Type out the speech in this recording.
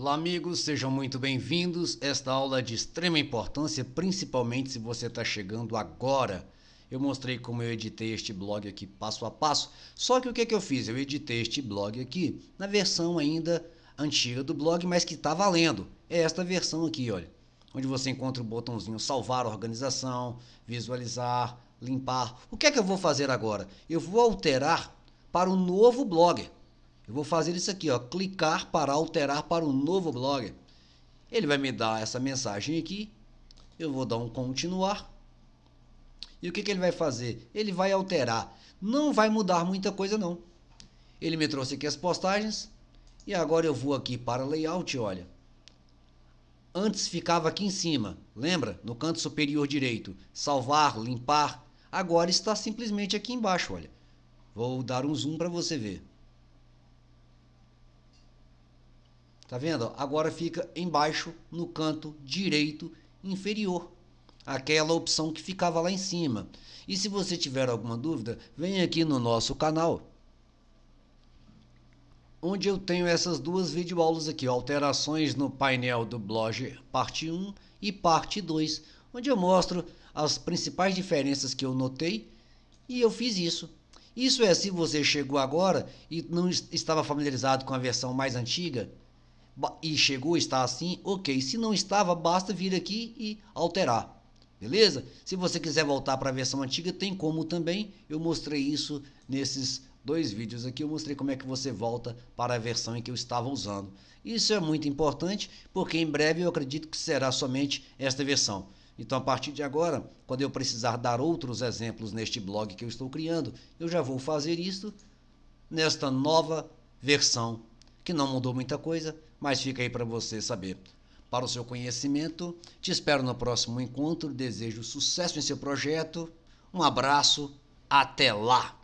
Olá, amigos, sejam muito bem-vindos. Esta aula é de extrema importância, principalmente se você está chegando agora. Eu mostrei como eu editei este blog aqui passo a passo. Só que o que, é que eu fiz? Eu editei este blog aqui na versão ainda antiga do blog, mas que está valendo. É esta versão aqui, olha. Onde você encontra o botãozinho salvar organização, visualizar, limpar. O que é que eu vou fazer agora? Eu vou alterar para o novo blogger. Eu vou fazer isso aqui, ó, clicar para alterar para um novo blog. Ele vai me dar essa mensagem aqui. Eu vou dar um continuar. E o que, que ele vai fazer? Ele vai alterar. Não vai mudar muita coisa não. Ele me trouxe aqui as postagens. E agora eu vou aqui para layout, olha. Antes ficava aqui em cima, lembra? No canto superior direito. Salvar, limpar. Agora está simplesmente aqui embaixo, olha. Vou dar um zoom para você ver. Tá vendo? Agora fica embaixo no canto direito inferior. Aquela opção que ficava lá em cima. E se você tiver alguma dúvida, vem aqui no nosso canal. Onde eu tenho essas duas videoaulas aqui, alterações no painel do blog parte 1 e parte 2, onde eu mostro as principais diferenças que eu notei e eu fiz isso. Isso é se você chegou agora e não estava familiarizado com a versão mais antiga, e chegou a estar assim, ok. Se não estava, basta vir aqui e alterar. Beleza? Se você quiser voltar para a versão antiga, tem como também. Eu mostrei isso nesses dois vídeos aqui. Eu mostrei como é que você volta para a versão em que eu estava usando. Isso é muito importante, porque em breve eu acredito que será somente esta versão. Então, a partir de agora, quando eu precisar dar outros exemplos neste blog que eu estou criando, eu já vou fazer isso nesta nova versão, que não mudou muita coisa, mas fica aí para você saber. Para o seu conhecimento, te espero no próximo encontro. Desejo sucesso em seu projeto. Um abraço, até lá!